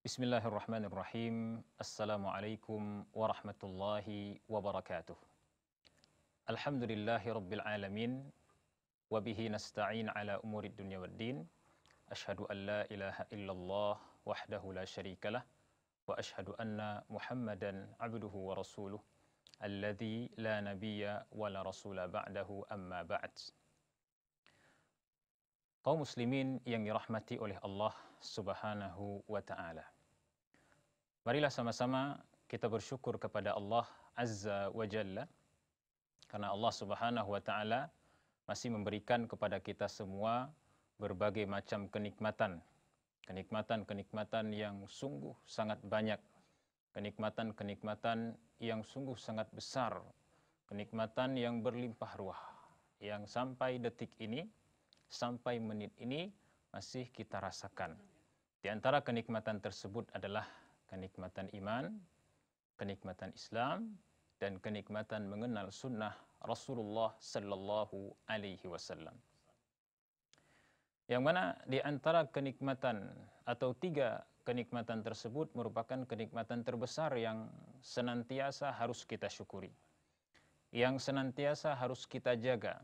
بسم الله الرحمن الرحيم السلام عليكم ورحمة الله وبركاته الحمد لله رب العالمين وبه نستعين على أمور الدنيا والدين أشهد أن لا إله إلا الله وحده لا شريك له وأشهد أن محمدا عبده ورسوله الذي لا نبي ولا رسول بعده أما بعد قوم مسلمين yang dirahmati الله Subhanahu wa taala. Marilah sama-sama kita bersyukur kepada Allah Azza wa Jalla karena Allah Subhanahu wa taala masih memberikan kepada kita semua berbagai macam kenikmatan. Kenikmatan-kenikmatan yang sungguh sangat banyak. Kenikmatan-kenikmatan yang sungguh sangat besar. Kenikmatan yang berlimpah ruah yang sampai detik ini sampai menit ini masih kita rasakan. Di antara kenikmatan tersebut adalah kenikmatan iman, kenikmatan Islam, dan kenikmatan mengenal sunnah Rasulullah Sallallahu Alaihi Wasallam. Yang mana di antara kenikmatan atau tiga kenikmatan tersebut merupakan kenikmatan terbesar yang senantiasa harus kita syukuri, yang senantiasa harus kita jaga.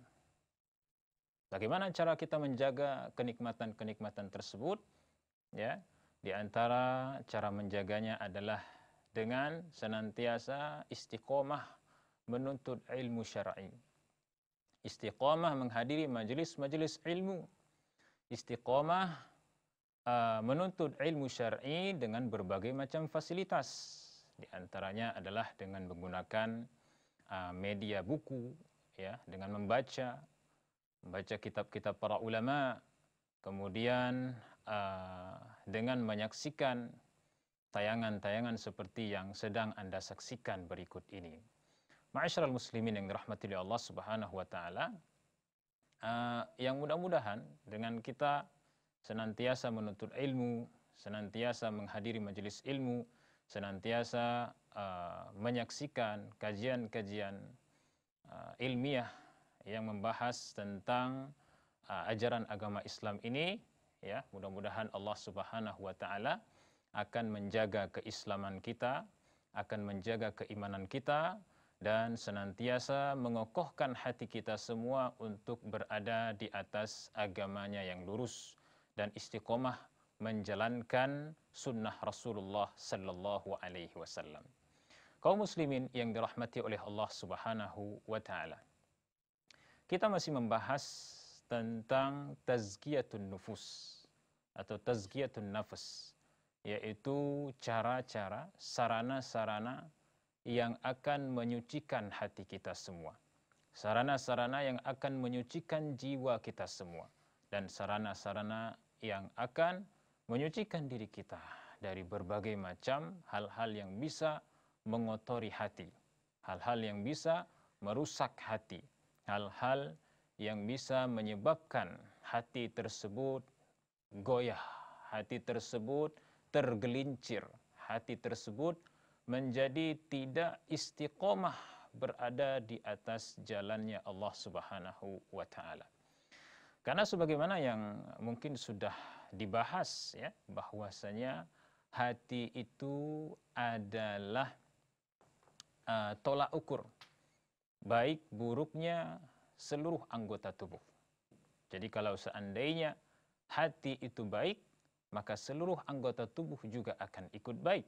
Bagaimana cara kita menjaga kenikmatan-kenikmatan tersebut? ya di antara cara menjaganya adalah dengan senantiasa istiqomah menuntut ilmu syar'i. Istiqomah menghadiri majelis-majelis ilmu. Istiqomah uh, menuntut ilmu syar'i dengan berbagai macam fasilitas. Di antaranya adalah dengan menggunakan uh, media buku, ya, dengan membaca, membaca kitab-kitab para ulama, kemudian Eh, dengan menyaksikan tayangan-tayangan seperti yang sedang Anda saksikan berikut ini. Ma'asyiral muslimin yang dirahmati oleh Allah Subhanahu wa taala, uh, yang mudah-mudahan dengan kita senantiasa menuntut ilmu, senantiasa menghadiri majelis ilmu, senantiasa uh, menyaksikan kajian-kajian uh, ilmiah yang membahas tentang uh, ajaran agama Islam ini ya mudah-mudahan Allah Subhanahu wa taala akan menjaga keislaman kita akan menjaga keimanan kita dan senantiasa mengokohkan hati kita semua untuk berada di atas agamanya yang lurus dan istiqomah menjalankan sunnah Rasulullah Sallallahu Alaihi Wasallam. Kaum muslimin yang dirahmati oleh Allah Subhanahu wa Ta'ala, kita masih membahas tentang tazkiyatun nufus atau tazkiyatun nafas yaitu cara-cara, sarana-sarana yang akan menyucikan hati kita semua. Sarana-sarana yang akan menyucikan jiwa kita semua dan sarana-sarana yang akan menyucikan diri kita dari berbagai macam hal-hal yang bisa mengotori hati, hal-hal yang bisa merusak hati, hal-hal yang bisa menyebabkan hati tersebut goyah, hati tersebut tergelincir, hati tersebut menjadi tidak istiqomah berada di atas jalannya Allah Subhanahu wa taala. Karena sebagaimana yang mungkin sudah dibahas ya bahwasanya hati itu adalah uh, tolak ukur baik buruknya seluruh anggota tubuh. Jadi kalau seandainya hati itu baik, maka seluruh anggota tubuh juga akan ikut baik.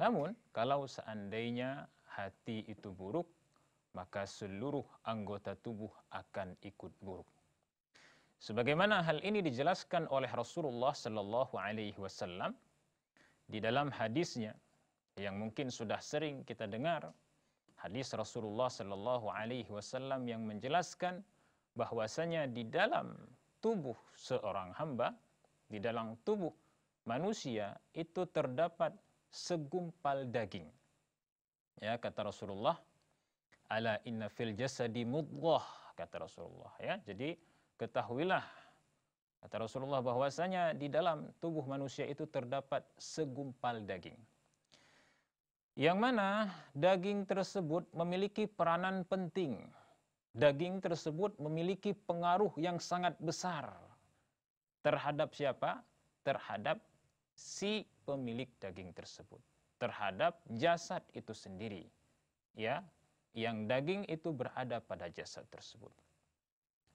Namun, kalau seandainya hati itu buruk, maka seluruh anggota tubuh akan ikut buruk. Sebagaimana hal ini dijelaskan oleh Rasulullah Sallallahu Alaihi Wasallam di dalam hadisnya yang mungkin sudah sering kita dengar hadis Rasulullah Sallallahu Alaihi Wasallam yang menjelaskan bahwasanya di dalam tubuh seorang hamba, di dalam tubuh manusia itu terdapat segumpal daging. Ya, kata Rasulullah, ala inna fil jasadi mudghah, kata Rasulullah ya. Jadi ketahuilah kata Rasulullah bahwasanya di dalam tubuh manusia itu terdapat segumpal daging. Yang mana daging tersebut memiliki peranan penting Daging tersebut memiliki pengaruh yang sangat besar terhadap siapa? Terhadap si pemilik daging tersebut, terhadap jasad itu sendiri. Ya, yang daging itu berada pada jasad tersebut.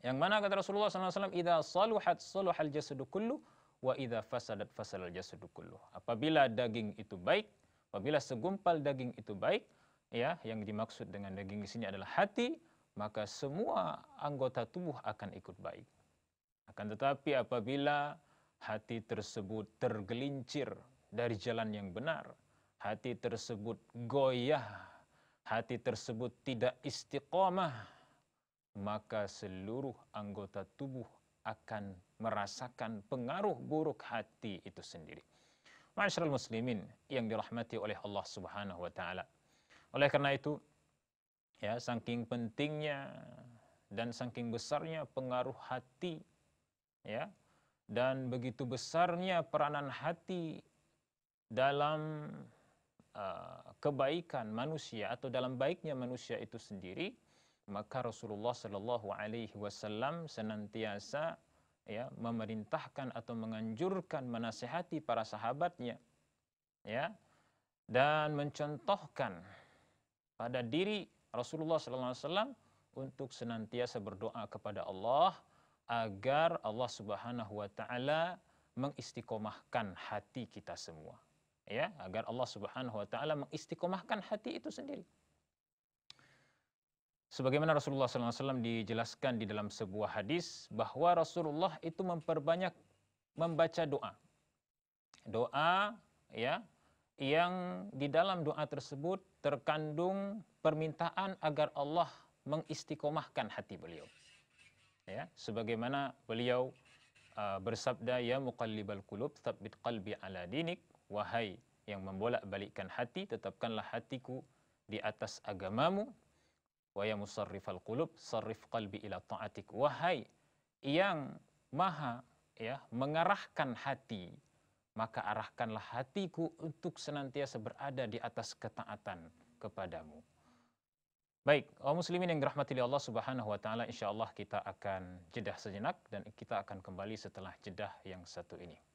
Yang mana kata Rasulullah SAW, "Idza saluhat saluhal jasadu kullu wa idza fasadat fasadal jasadu kullu." Apabila daging itu baik, apabila segumpal daging itu baik, ya, yang dimaksud dengan daging di sini adalah hati, maka semua anggota tubuh akan ikut baik. Akan tetapi apabila hati tersebut tergelincir dari jalan yang benar, hati tersebut goyah, hati tersebut tidak istiqomah, maka seluruh anggota tubuh akan merasakan pengaruh buruk hati itu sendiri. Masyarakat muslimin yang dirahmati oleh Allah Subhanahu wa taala. Oleh karena itu, ya saking pentingnya dan saking besarnya pengaruh hati ya dan begitu besarnya peranan hati dalam uh, kebaikan manusia atau dalam baiknya manusia itu sendiri maka Rasulullah Shallallahu Alaihi Wasallam senantiasa ya memerintahkan atau menganjurkan menasehati para sahabatnya ya dan mencontohkan pada diri Rasulullah SAW untuk senantiasa berdoa kepada Allah agar Allah Subhanahu wa taala mengistiqomahkan hati kita semua. Ya, agar Allah Subhanahu wa taala mengistiqomahkan hati itu sendiri. Sebagaimana Rasulullah SAW dijelaskan di dalam sebuah hadis bahwa Rasulullah itu memperbanyak membaca doa. Doa ya yang di dalam doa tersebut terkandung permintaan agar Allah mengistiqomahkan hati beliau. Ya, sebagaimana beliau uh, bersabda ya muqallibal qulub tsabbit qalbi ala dinik wahai yang membolak-balikkan hati tetapkanlah hatiku di atas agamamu wa ya musarrifal qulub sarif qalbi ila taatik wahai yang maha ya mengarahkan hati maka arahkanlah hatiku untuk senantiasa berada di atas ketaatan kepadamu. Baik, kaum muslimin yang dirahmati oleh Allah Subhanahu wa taala, insyaallah kita akan jedah sejenak dan kita akan kembali setelah jedah yang satu ini.